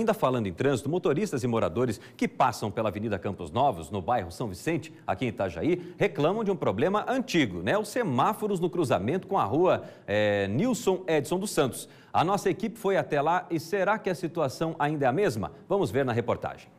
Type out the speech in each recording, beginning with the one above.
Ainda falando em trânsito, motoristas e moradores que passam pela Avenida Campos Novos, no bairro São Vicente, aqui em Itajaí, reclamam de um problema antigo, né? Os semáforos no cruzamento com a rua é, Nilson Edson dos Santos. A nossa equipe foi até lá e será que a situação ainda é a mesma? Vamos ver na reportagem.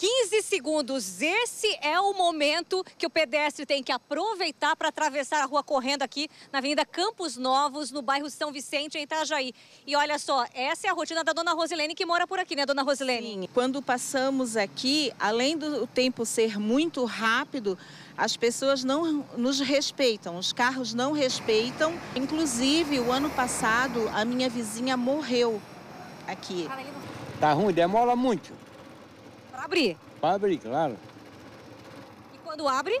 15 segundos. Esse é o momento que o pedestre tem que aproveitar para atravessar a rua correndo aqui na Avenida Campos Novos, no bairro São Vicente, em Itajaí. E olha só, essa é a rotina da dona Rosilene que mora por aqui, né, dona Rosilene? Sim. Quando passamos aqui, além do tempo ser muito rápido, as pessoas não nos respeitam, os carros não respeitam. Inclusive, o ano passado, a minha vizinha morreu aqui. Tá ruim, demora muito. Para abrir? abrir, claro. E quando abre?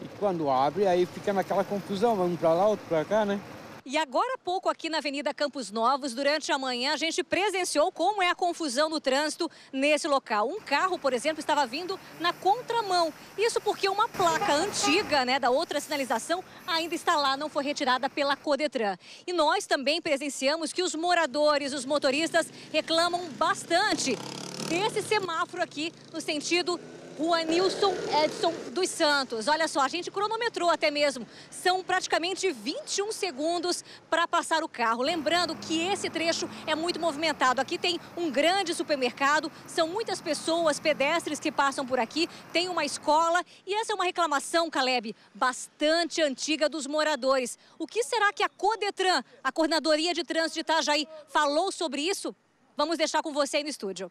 E quando abre, aí fica naquela confusão, um para lá, outro para cá, né? E agora há pouco aqui na Avenida Campos Novos, durante a manhã, a gente presenciou como é a confusão no trânsito nesse local. Um carro, por exemplo, estava vindo na contramão. Isso porque uma placa antiga, né, da outra sinalização ainda está lá, não foi retirada pela Codetran. E nós também presenciamos que os moradores, os motoristas reclamam bastante desse semáforo aqui no sentido Rua Nilson Edson dos Santos. Olha só, a gente cronometrou até mesmo. São praticamente 21 segundos para passar o carro. Lembrando que esse trecho é muito movimentado. Aqui tem um grande supermercado, são muitas pessoas, pedestres que passam por aqui, tem uma escola e essa é uma reclamação, Caleb, bastante antiga dos moradores. O que será que a Codetran, a Coordenadoria de Trânsito de Itajaí, falou sobre isso? Vamos deixar com você aí no estúdio.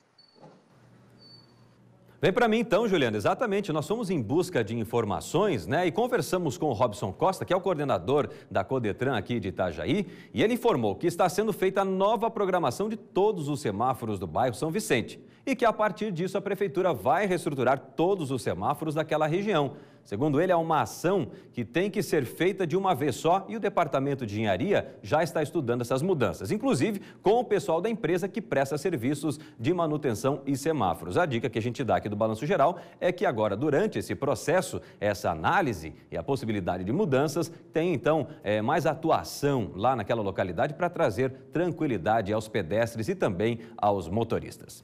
Vem para mim então, Juliana. Exatamente, nós somos em busca de informações, né? E conversamos com o Robson Costa, que é o coordenador da Codetran aqui de Itajaí, e ele informou que está sendo feita a nova programação de todos os semáforos do bairro São Vicente e que a partir disso a prefeitura vai reestruturar todos os semáforos daquela região. Segundo ele, é uma ação que tem que ser feita de uma vez só e o Departamento de Engenharia já está estudando essas mudanças, inclusive com o pessoal da empresa que presta serviços de manutenção e semáforos. A dica que a gente dá aqui do Balanço Geral é que agora, durante esse processo, essa análise e a possibilidade de mudanças, tem então é, mais atuação lá naquela localidade para trazer tranquilidade aos pedestres e também aos motoristas.